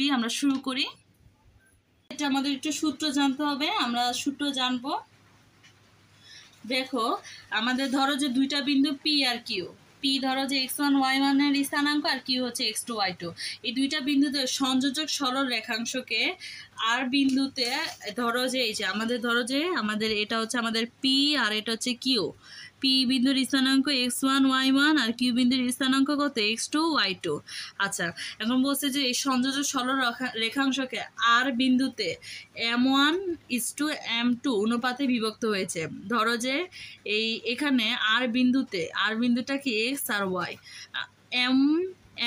recipe আমরা শুরু করি এটা আমাদের একটু সূত্র জানতে হবে আমরা সূত্র জানবো দেখো আমাদের ধরো যে দুইটা বিন্দু পি আর কিউ পি ধরো যে এক্স ওয়ান ওয়াই ওয়ানের স্থানাঙ্ক আর কিউ হচ্ছে এক্স টু ওয়াই টু এই দুইটা বিন্দুতে সংযোজক সরল রেখাংশকে আর বিন্দুতে ধরো যে এই যে আমাদের ধরো যে আমাদের এটা হচ্ছে আমাদের পি আর এটা হচ্ছে কিউ পি বিন্দুর স্থানাঙ্ক এক্স ওয়ান ওয়াই ওয়ান আর কিউ বিন্দুর স্থানাঙ্ক কত এক্স টু ওয়াই টু আচ্ছা এখন বলছে যে এই সংযোজক সরল রেখাংশকে আর বিন্দুতে M one is to M two অনুপাতে বিভক্ত হয়েছে ধরো যে এই এখানে আর বিন্দুতে আর বিন্দুটা কি এক্স আর Y M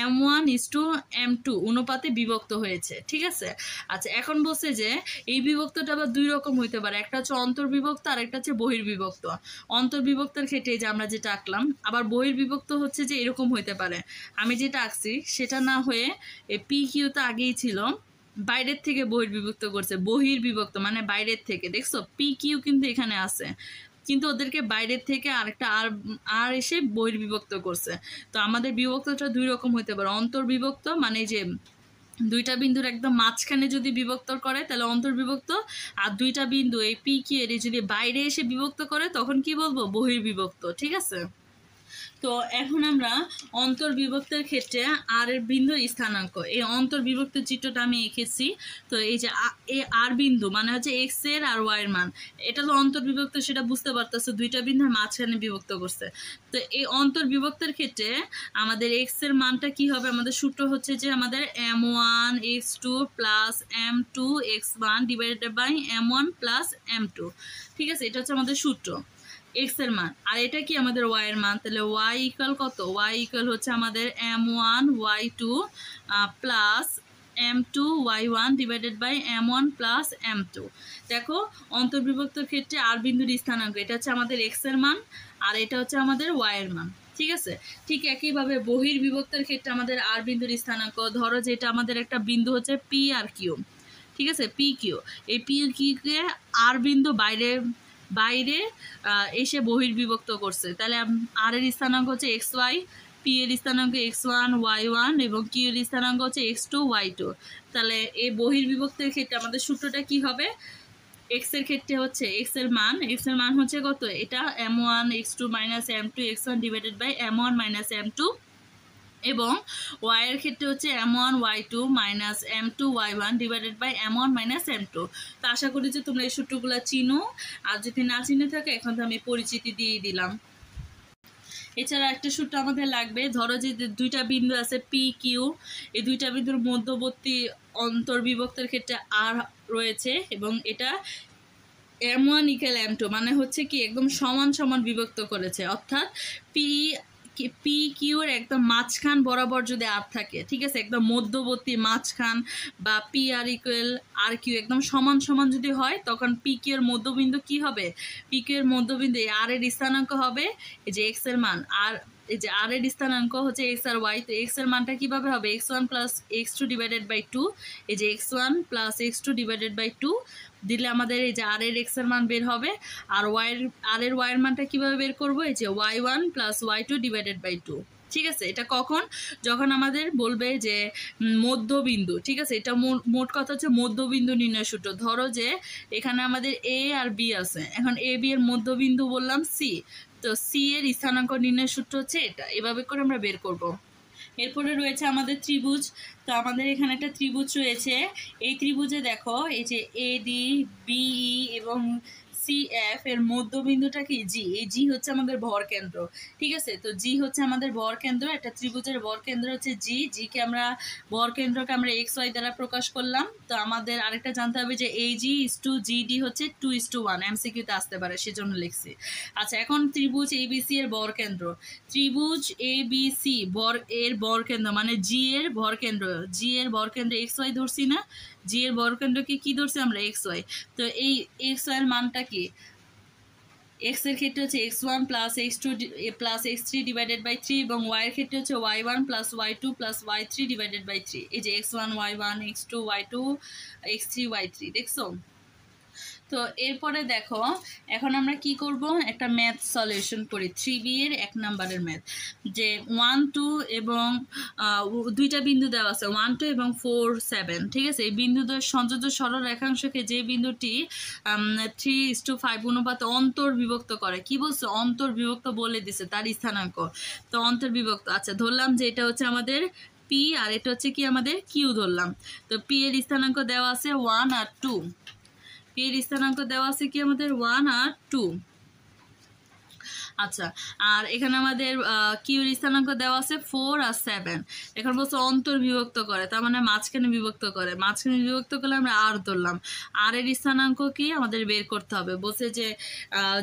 M one is to M two অনুপাতে বিভক্ত হয়েছে ঠিক আছে আচ্ছা এখন বলছে যে এই বিভক্তটা আবার দুই রকম হইতে পারে একটা হচ্ছে অন্তর্বিভক্ত আর একটা হচ্ছে বহির্বিভক্ত অন্তর্বিভক্তের ক্ষেত্রে যে আমরা যেটা আঁকলাম আবার বহির্বিভক্ত হচ্ছে যে এরকম হইতে পারে আমি যেটা আঁকছি সেটা না হয়ে পি কিউতে আগেই ছিল বাইরের থেকে বহির্বিভক্ত করছে বহির্বিভক্ত মানে বাইরের থেকে দেখছো পি কিউ কিন্তু এখানে আছে কিন্তু ওদেরকে বাইরের থেকে আরেকটা আর আর এসে বহির্বিভক্ত বিভক্ত করছে তো আমাদের বিভক্তটা দুই রকম হতে পারে অন্তর্বিভক্ত মানে যে দুইটা বিন্দুর একদম মাঝখানে যদি বিভক্ত করে তাহলে অন্তর্বিভক্ত আর দুইটা বিন্দু এই পি কি এর যদি বাইরে এসে বিভক্ত করে তখন কি বলবো বহির্বিভক্ত ঠিক আছে তো এখন আমরা অন্তর্বিভক্তের ক্ষেত্রে আর এর বিন্দু স্থানাঙ্ক এই অন্তর্বিভক্ত চিত্রটা আমি এঁকেছি তো এই যে এ আর বিন্দু মানে হচ্ছে এক্স এর আর ওয়াই এর মান এটা তো অন্তর্বিভক্ত সেটা বুঝতে পারতেছে দুইটা বিন্দুর মাঝখানে বিভক্ত করছে তো এই অন্তর্বিভক্তের ক্ষেত্রে আমাদের এক্স এর মানটা কি হবে আমাদের সূত্র হচ্ছে যে আমাদের M one X two plus M two X one divided by M one plus M two ঠিক আছে এটা হচ্ছে আমাদের সূত্র এক্স এর মান আর এটা কি আমাদের ওয়াই এর মান তাহলে ওয়াই ইকুয়াল কত ওয়াই ইকুয়াল হচ্ছে আমাদের M one Y two plus M two Y one divided by M one plus M two দেখো অন্তর্বিভক্তর ক্ষেত্রে আর বিন্দুর স্থানাঙ্ক এটা হচ্ছে আমাদের এক্স এর মান আর এটা হচ্ছে আমাদের ওয়াই এর মান ঠিক আছে ঠিক একইভাবে বহির্বিভক্তের ক্ষেত্রে আমাদের আর বিন্দুর স্থানাঙ্ক ধরো যে এটা আমাদের একটা বিন্দু হচ্ছে পি আর কিউ ঠিক আছে পি কিউ এই পি কিউকে আর বিন্দু বাইরে বাইরে এসে বহির্বিভক্ত করছে তাহলে আর এর স্থানাঙ্ক হচ্ছে এক্স ওয়াই পি এর স্থানাঙ্ক এক্স ওয়ান ওয়াই ওয়ান এবং কিউ এর স্থানাঙ্ক হচ্ছে এক্স টু ওয়াই টু তাহলে এই বহির্বিভক্তের ক্ষেত্রে আমাদের সূত্রটা কি হবে এক্স এর ক্ষেত্রে হচ্ছে এক্স এর মান এক্স এর মান হচ্ছে কত এটা M one X two minus M two X one divided by M one minus M two এবং ওয়াইয়ের ক্ষেত্রে হচ্ছে M one Y two minus M two Y one divided by M one minus M two তো আশা করি যে তোমরা এই সূত্রগুলো চিনো আর যদি না চিনে থাকে এখন তো আমি পরিচিতি দিয়ে দিলাম এছাড়া একটা সূত্র আমাদের লাগবে ধরো যে দুইটা বিন্দু আছে পি কিউ এই দুইটা বিন্দুর মধ্যবর্তী অন্তর্বিভক্তের ক্ষেত্রে আর রয়েছে এবং এটা M one equal M two মানে হচ্ছে কি একদম সমান সমান বিভক্ত করেছে অর্থাৎ পি পি কিউর একদম মাঝখান বরাবর যদি আর থাকে ঠিক আছে একদম মধ্যবর্তী মাঝখান বা P R equal R Q একদম সমান সমান যদি হয় তখন পি কিউর মধ্যবিন্দু কি হবে পি কিউর মধ্যবিন্দু আর এর স্থানাঙ্ক হবে এই যে এক্স এর মান আর এই যে আর এর স্থানাঙ্ক হচ্ছে এক্স আর ওয়াই তো এক্স এর মানটা কীভাবে হবে X one plus X two divided by two এই যে X one plus X two divided by two দিলে আমাদের এই যে আর এর এক্স এর মান বের হবে আর ওয়াইয়ের আর এর ওয়াইয়ের মানটা কীভাবে বের করবো এই যে Y one plus Y two divided by two ঠিক আছে এটা কখন যখন আমাদের বলবে যে মধ্যবিন্দু ঠিক আছে এটা মোট কথা হচ্ছে মধ্যবিন্দু নির্ণয় সূত্র ধরো যে এখানে আমাদের এ আর বি আছে এখন এ বি এর মধ্যবিন্দু বললাম সি তো সি এর স্থানাঙ্ক নির্ণয় সূত্র হচ্ছে এটা এভাবে করে আমরা বের করব এরপরে রয়েছে আমাদের ত্রিভুজ তো আমাদের এখানে একটা ত্রিভুজ রয়েছে এই ত্রিভুজে দেখো এই যে এডি বিই e এবং সি এফ এর মধ্যবিন্দুটা কি জি এই জি হচ্ছে আমাদের ভর কেন্দ্র ঠিক আছে তো জি হচ্ছে আমাদের ভর কেন্দ্র একটা ত্রিভুজের ভর কেন্দ্র হচ্ছে জি জিকে আমরা ভর কেন্দ্রকে আমরা এক্স ওয়াই দ্বারা প্রকাশ করলাম তো আমাদের আরেকটা জানতে হবে যে এই জি ইস টু জিডি হচ্ছে two is to one M এমসিকিউতে আসতে পারে সেজন্য লিখছি আচ্ছা এখন ত্রিভুজ এবিসি এর ভর কেন্দ্র ত্রিভুজ এ সি ভর এর ভর কেন্দ্র মানে জি এর ভর কেন্দ্র জি এর ভর কেন্দ্র এক্স ওয়াই ধরছি না জি এর বর্গকেন্দ্রকে কি ধরছি আমরা এক্স ওয়াই তো এই এক্স ওয়াই এর মানটা কি এক্স এর ক্ষেত্রে হচ্ছে X one plus X two plus X three divided by three এবং ওয়াই এর ক্ষেত্রে হচ্ছে Y one plus Y two plus Y three divided by three এই যে X one Y one X two Y two X three Y three দেখছো তো এরপরে দেখো এখন আমরা কি করব একটা ম্যাথ সলিউশন করি থ্রি বি এর এক নাম্বারের ম্যাথ যে ওয়ান টু এবং দুইটা বিন্দু দেওয়া আছে ওয়ান টু এবং ফোর সেভেন ঠিক আছে এই বিন্দুদের সংযোজ্য সরল রেখাংশকে যে বিন্দুটি থ্রি ইস টু ফাইভ অনুপাত অন্তর বিভক্ত করে কি বলছে অন্তর বিভক্ত বলে দিছে তার স্থানাঙ্ক তো অন্তর বিভক্ত আচ্ছা ধরলাম যে এটা হচ্ছে আমাদের পি আর এটা হচ্ছে কি আমাদের কিউ ধরলাম তো পি এর স্থানাঙ্ক দেওয়া আছে ওয়ান আর টু এর স্থানাঙ্ক দেওয়া আছে কি আমাদের ওয়ান আর টু আচ্ছা আর এখানে আমাদের কিউর স্থানাঙ্ক দেওয়া আছে ফোর আর সেভেন এখানে বলছে অন্তর বিভক্ত করে তার মানে মাঝখানে বিভক্ত করে মাঝখানে বিভক্ত করলে আমরা আর ধরলাম আর এর স্থানাঙ্ক কি আমাদের বের করতে হবে বলছে যে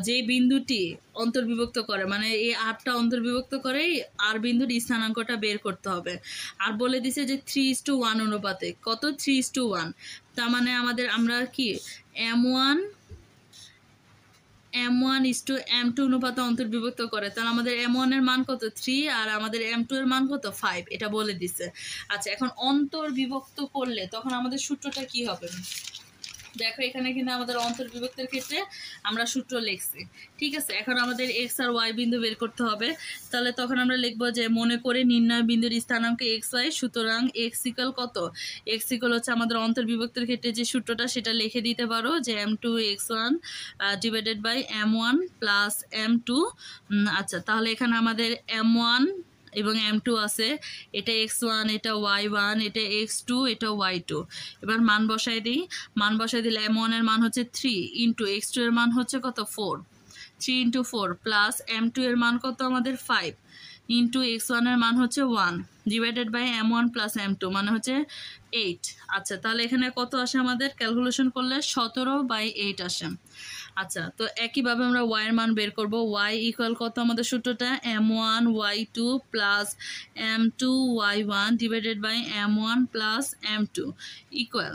যে বিন্দুটি অন্তর্বিভক্ত করে মানে এই আরটা অন্তর্বিভক্ত করেই আর বিন্দুর স্থানাঙ্কটা বের করতে হবে আর বলে দিছে যে থ্রি ইস টু ওয়ান অনুপাতে কত থ্রি ইস টু ওয়ান তার মানে আমাদের আমরা কি M one M one is to M two অনুপাতে অন্তর্বিভক্ত করে তাহলে আমাদের এম ওয়ানের মান কত থ্রি আর আমাদের এম টু এর মান কত ফাইভ এটা বলে দিছে আচ্ছা এখন অন্তর্বিভক্ত করলে তখন আমাদের সূত্রটা কি হবে দেখো এখানে কিন্তু আমাদের অন্তর্বিভক্তের ক্ষেত্রে আমরা সূত্র লিখছি ঠিক আছে এখন আমাদের এক্স আর ওয়াই বিন্দু বের করতে হবে তাহলে তখন আমরা লিখবো যে মনে করে নির্ণয় বিন্দুর স্থানাঙ্ক এক্স ওয়াই সুতরাং এক্স ইকাল কত এক্স ইকাল হচ্ছে আমাদের অন্তর্বিভক্তের ক্ষেত্রে যে সূত্রটা সেটা লিখে দিতে পারো যে M two X one divided by M one plus M two আচ্ছা তাহলে এখানে আমাদের এম ওয়ান এবং এম টু আছে এটা এক্স ওয়ান এটা ওয়াই ওয়ান এটা এক্স টু এটা ওয়াই টু এবার মান বসাই দিই মান বসাই দিলে এম ওয়ানের মান হচ্ছে থ্রি ইন্টু এক্স টু এর মান হচ্ছে কত four three into four plus M two এর মান কত আমাদের ফাইভ ইন্টু এক্স ওয়ানের মান হচ্ছে one divided by M one plus M two মানে হচ্ছে এইট আচ্ছা তাহলে এখানে কত আসে আমাদের ক্যালকুলেশন করলে সতেরো বাই এইট আসে আচ্ছা তো একইভাবে আমরা ওয়াইয়ের মান বের করব ওয়াই ইকুয়াল কত আমাদের সূত্রটা M one Y two plus M two Y one divided by M one plus M two equal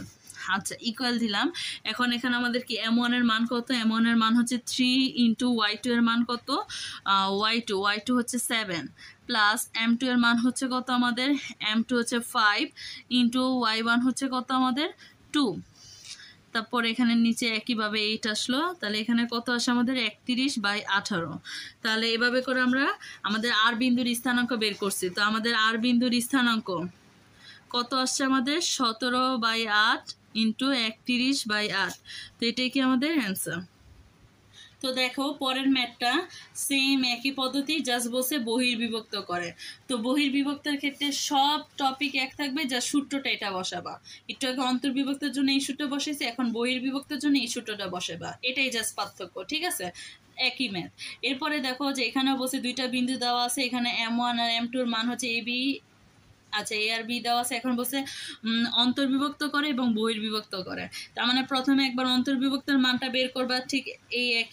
আচ্ছা ইকুয়াল দিলাম এখন এখানে আমাদের কি এম ওয়ানের মান কত এম ওয়ানের মান হচ্ছে থ্রি ইন্টু ওয়াই টু এর মান কত ওয়াই টু ওয়াই টু হচ্ছে সেভেন প্লাস এম টু এর মান হচ্ছে কত আমাদের এম টু হচ্ছে ফাইভ ইন্টু ওয়াই ওয়ান হচ্ছে কত আমাদের টু তারপর এখানে নিচে একইভাবে এইট আসলো তাহলে এখানে কত আসে আমাদের একত্রিশ বাই আঠারো তাহলে এভাবে করে আমরা আমাদের আর বিন্দুর স্থানাঙ্ক বের করছি তো আমাদের আর বিন্দুর স্থানাঙ্ক কত আসছে আমাদের সতেরো বাই আট ইন্টু একত্রিশ বাই আট তো এটাই কি আমাদের অ্যান্সার তো দেখো পরের ম্যাটটা সেম একই পদ্ধতি জাস্ট বসে বহির্বিভক্ত করে তো বহির্বিভক্তের ক্ষেত্রে সব টপিক এক থাকবে যা সূত্রটা এটা বসাবা একটু আগে অন্তর্বিভক্তের জন্য এই সূত্র বসেছে এখন বহির্বিভক্তের জন্য এই সূত্রটা বসাবা এটাই জাস্ট পার্থক্য ঠিক আছে একই ম্যাথ এরপরে দেখো যে এখানেও বসে দুইটা বিন্দু দেওয়া আছে এখানে এম ওয়ান আর এম টুর মান হচ্ছে এ বি আচ্ছা এ আর বি দেওয়া আছে এখন বসে অন্তর্বিভক্ত করে এবং বহির্বিভক্ত করে তার মানে প্রথমে একবার অন্তর্বিভক্তের মানটা বের করবা ঠিক এই একই